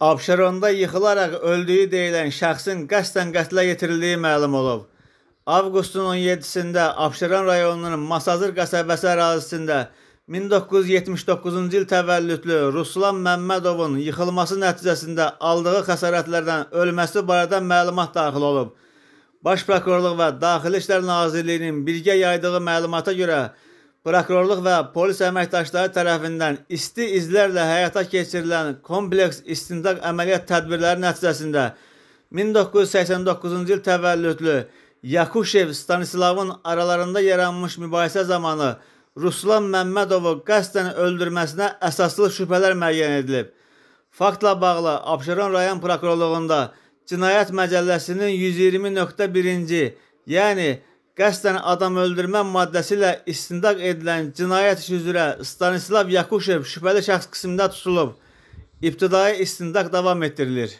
Abşeronda yıxılaraq öldüyü deyilən şəxsin qəsdən qətlə yetirildiyi məlum olub. Avqustun 17-sində Abşeron rayonunun Masazır qəsəbəsi ərazisində 1979-cu il təvəllüdlü Ruslan Məmmədovun yıxılması nəticəsində aldığı xəsarətlərdən ölməsi barədə məlumat daxil olub. Baş Prokurorluq və Daxili İşlər Nazirliyinin birgə yaydığı məlumata görə prokurorluq və polis əməkdaşları tərəfindən isti izlərlə həyata keçirilən kompleks istintaq əməliyyat tədbirləri nəticəsində 1989-cu il təvəllüdlü Yakuşev Stanislavın aralarında yaranmış mübahisə zamanı Ruslan Məmmədovu qəsdən öldürməsinə əsaslı şübhələr müəyyən edilib. Faktla bağlı Abşeron rayon prokurorluğunda Cinayət Məcəlləsinin 120.1-ci, yəni qəsdən adam öldürmə maddəsi ilə istintaq edilən cinayət işi üzrə Stanislav Yakuşev şübhəli şəxs qismində tutulub. İbtidai istintaq davam etdirilir.